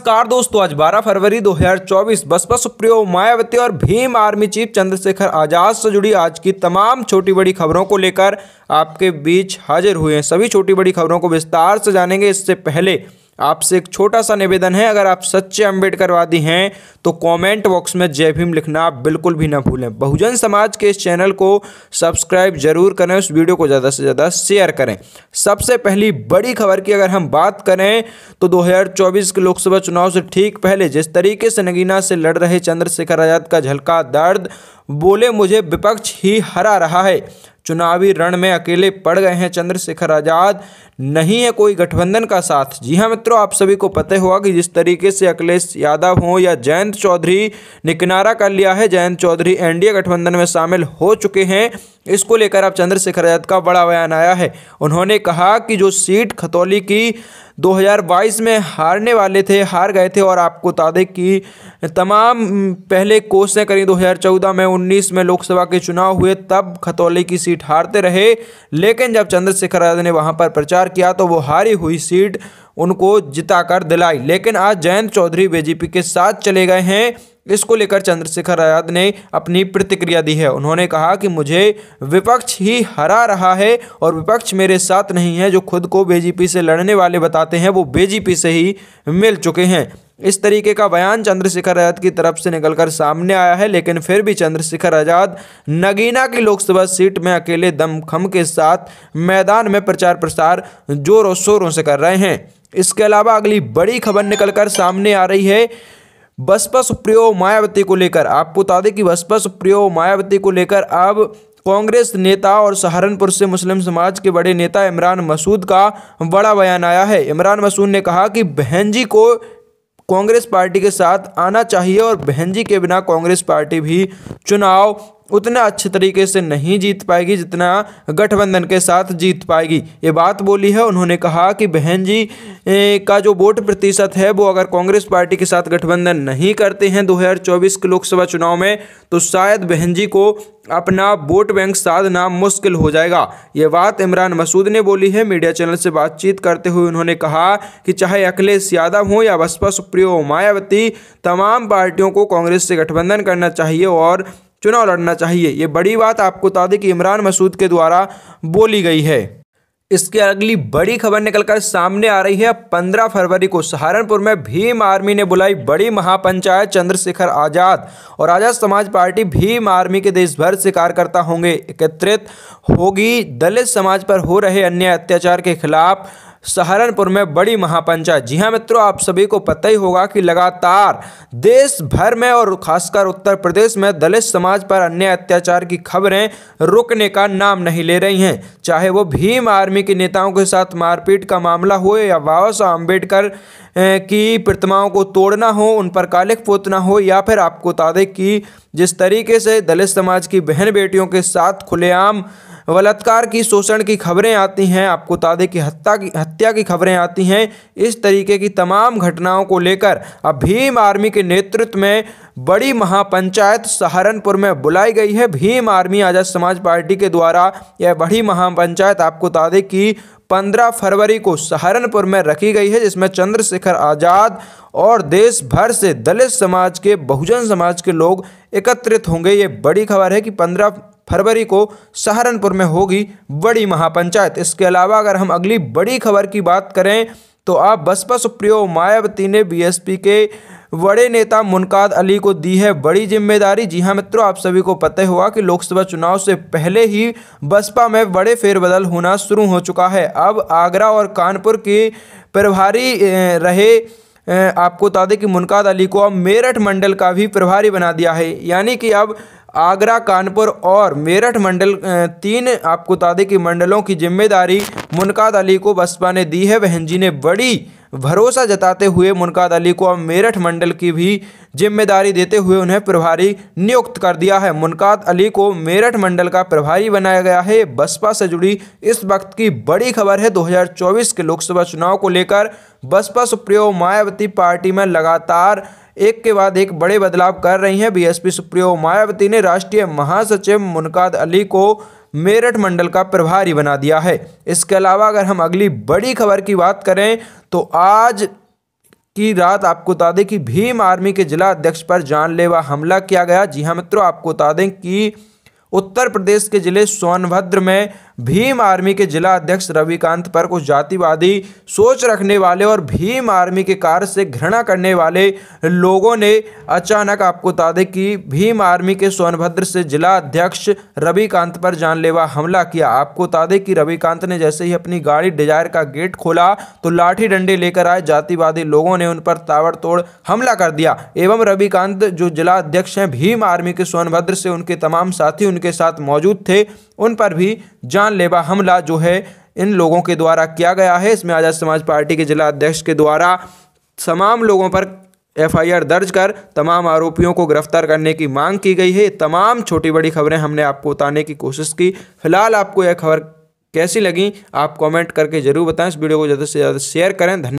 नमस्कार दोस्तों आज 12 फरवरी 2024 बसपा सुप्रियो मायावती और भीम आर्मी चीफ चंद्रशेखर आजाद से जुड़ी आज की तमाम छोटी बड़ी खबरों को लेकर आपके बीच हाजिर हुए हैं सभी छोटी बड़ी खबरों को विस्तार से जानेंगे इससे पहले आपसे एक छोटा सा निवेदन है अगर आप सच्चे अम्बेडकरवादी हैं तो कमेंट बॉक्स में जय भीम लिखना आप बिल्कुल भी ना भूलें बहुजन समाज के इस चैनल को सब्सक्राइब जरूर करें उस वीडियो को ज़्यादा से ज़्यादा शेयर करें सबसे पहली बड़ी खबर की अगर हम बात करें तो 2024 के लोकसभा चुनाव से ठीक पहले जिस तरीके से नगीना से लड़ रहे चंद्रशेखर आज़ाद का झलका दर्द बोले मुझे विपक्ष ही हरा रहा है चुनावी रण में अकेले पड़ गए हैं चंद्रशेखर आज़ाद नहीं है कोई गठबंधन का साथ जी हाँ मित्रों आप सभी को पता होगा कि जिस तरीके से अखिलेश यादव हों या जयंत चौधरी ने किनारा कर लिया है जयंत चौधरी एनडीए गठबंधन में शामिल हो चुके हैं इसको लेकर अब चंद्रशेखर आजाद का बड़ा बयान आया है उन्होंने कहा कि जो सीट खतौली की 2022 में हारने वाले थे हार गए थे और आपको बता दें कि तमाम पहले कोशें करी 2014 में 19 में लोकसभा के चुनाव हुए तब खतौली की सीट हारते रहे लेकिन जब चंद्रशेखर आजाद ने वहां पर प्रचार किया तो वो हारी हुई सीट उनको जिताकर दिलाई लेकिन आज जयंत चौधरी बीजेपी के साथ चले गए हैं इसको लेकर चंद्रशेखर आजाद ने अपनी प्रतिक्रिया दी है उन्होंने कहा कि मुझे विपक्ष ही हरा रहा है और विपक्ष मेरे साथ नहीं है जो खुद को बीजेपी से लड़ने वाले बताते हैं वो बीजेपी से ही मिल चुके हैं इस तरीके का बयान चंद्रशेखर आजाद की तरफ से निकलकर सामने आया है लेकिन फिर भी चंद्रशेखर आजाद नगीना की लोकसभा सीट में अकेले दमखम के साथ मैदान में प्रचार प्रसार जोरों शोरों से कर रहे हैं इसके अलावा अगली बड़ी खबर निकलकर सामने आ रही है बसपा सुप्रियो मायावती को लेकर आपको बता दें कि बसपा सुप्रियो मायावती को लेकर अब कांग्रेस नेता और सहारनपुर से मुस्लिम समाज के बड़े नेता इमरान मसूद का बड़ा बयान आया है इमरान मसूद ने कहा कि बहन जी को कांग्रेस पार्टी के साथ आना चाहिए और बहन जी के बिना कांग्रेस पार्टी भी चुनाव उतना अच्छे तरीके से नहीं जीत पाएगी जितना गठबंधन के साथ जीत पाएगी ये बात बोली है उन्होंने कहा कि बहन जी का जो वोट प्रतिशत है वो अगर कांग्रेस पार्टी के साथ गठबंधन नहीं करते हैं 2024 के लोकसभा चुनाव में तो शायद बहन जी को अपना वोट बैंक साधना मुश्किल हो जाएगा ये बात इमरान मसूद ने बोली है मीडिया चैनल से बातचीत करते हुए उन्होंने कहा कि चाहे अखिलेश यादव हों या बसपा सुप्रियो मायावती तमाम पार्टियों को कांग्रेस से गठबंधन करना चाहिए और चुनाव लड़ना चाहिए ये बड़ी बात आपको बता दें कि इमरान मसूद के द्वारा बोली गई है इसके अगली बड़ी खबर निकलकर सामने आ रही है 15 फरवरी को सहारनपुर में भीम आर्मी ने बुलाई बड़ी महापंचायत चंद्रशेखर आज़ाद और आज़ाद समाज पार्टी भीम आर्मी के देश भर से कार्यकर्ता होंगे एकत्रित होगी दलित समाज पर हो रहे अन्य अत्याचार के खिलाफ सहारनपुर में बड़ी महापंचायत जी हाँ मित्रों आप सभी को पता ही होगा कि लगातार देश भर में और खासकर उत्तर प्रदेश में दलित समाज पर अन्य अत्याचार की खबरें रुकने का नाम नहीं ले रही हैं चाहे वो भीम आर्मी के नेताओं के साथ मारपीट का मामला हो या बाबा साहब अम्बेडकर की प्रतिमाओं को तोड़ना हो उन पर कालिक पोतना हो या फिर आपको बता दें कि जिस तरीके से दलित समाज की बहन बेटियों के साथ खुलेआम बलात्कार की शोषण की खबरें आती हैं आपको तादे की हत्या की हत्या की खबरें आती हैं इस तरीके की तमाम घटनाओं को लेकर अब भीम आर्मी के नेतृत्व में बड़ी महापंचायत सहारनपुर में बुलाई गई है भीम आर्मी आजाद समाज पार्टी के द्वारा यह बड़ी महापंचायत आपको तादे की पंद्रह फरवरी को सहारनपुर में रखी गई है जिसमें चंद्रशेखर आज़ाद और देश भर से दलित समाज के बहुजन समाज के लोग एकत्रित होंगे ये बड़ी खबर है कि पंद्रह फरवरी को सहारनपुर में होगी बड़ी महापंचायत इसके अलावा अगर हम अगली बड़ी खबर की बात करें तो आप बसपा सुप्रियो मायावती ने बीएसपी के बड़े नेता मुनकाद अली को दी है बड़ी जिम्मेदारी जी हाँ मित्रों आप सभी को पता हुआ कि लोकसभा चुनाव से पहले ही बसपा में बड़े फेरबदल होना शुरू हो चुका है अब आगरा और कानपुर के प्रभारी रहे आपको बता दें कि मुनकाद अली को अब मेरठ मंडल का भी प्रभारी बना दिया है यानी कि अब आगरा कानपुर और मेरठ मंडल तीन आपको बता दें कि मंडलों की जिम्मेदारी मुनकाद अली को बसपा ने दी है बहन जी ने बड़ी भरोसा जताते हुए मुनकाद अली को अब मेरठ मंडल की भी जिम्मेदारी देते हुए उन्हें प्रभारी नियुक्त कर दिया है मुनकाद अली को मेरठ मंडल का प्रभारी बनाया गया है बसपा से जुड़ी इस वक्त की बड़ी खबर है 2024 के लोकसभा चुनाव को लेकर बसपा सुप्रियो मायावती पार्टी में लगातार एक के बाद एक बड़े बदलाव कर रही हैं बीएसपी सुप्रियो मायावती ने राष्ट्रीय महासचिव मुनकाद अली को मेरठ मंडल का प्रभारी बना दिया है इसके अलावा अगर हम अगली बड़ी खबर की बात करें तो आज की रात आपको बता दें कि भीम आर्मी के जिला अध्यक्ष पर जानलेवा हमला किया गया जी हाँ मित्रों आपको बता दें कि उत्तर प्रदेश के जिले सोनभद्र में भीम आर्मी के जिला अध्यक्ष रविकांत पर कुछ जातिवादी सोच रखने वाले और भीम आर्मी के कार्य से घृणा करने वाले लोगों ने अचानक आपको बता दें कि भीम आर्मी के सोनभद्र से जिला अध्यक्ष रविकांत पर जानलेवा हमला किया आपको बता दें कि रविकांत ने जैसे ही अपनी गाड़ी डिजायर का गेट खोला तो लाठी डंडे लेकर आए जातिवादी लोगों ने उन पर ताबड़तोड़ हमला कर दिया एवं रविकांत जो जिला अध्यक्ष हैं भीम आर्मी के सोनभद्र से उनके तमाम साथी उनके साथ मौजूद थे उन पर भी जान जानलेवा हमला जो है इन लोगों के द्वारा किया गया है इसमें आज़ाद समाज पार्टी के जिला अध्यक्ष के द्वारा तमाम लोगों पर एफआईआर दर्ज कर तमाम आरोपियों को गिरफ्तार करने की मांग की गई है तमाम छोटी बड़ी खबरें हमने आपको बताने की कोशिश की फिलहाल आपको यह खबर कैसी लगी आप कमेंट करके जरूर बताएं इस वीडियो को ज़्यादा से ज़्यादा शेयर करें धन्यवाद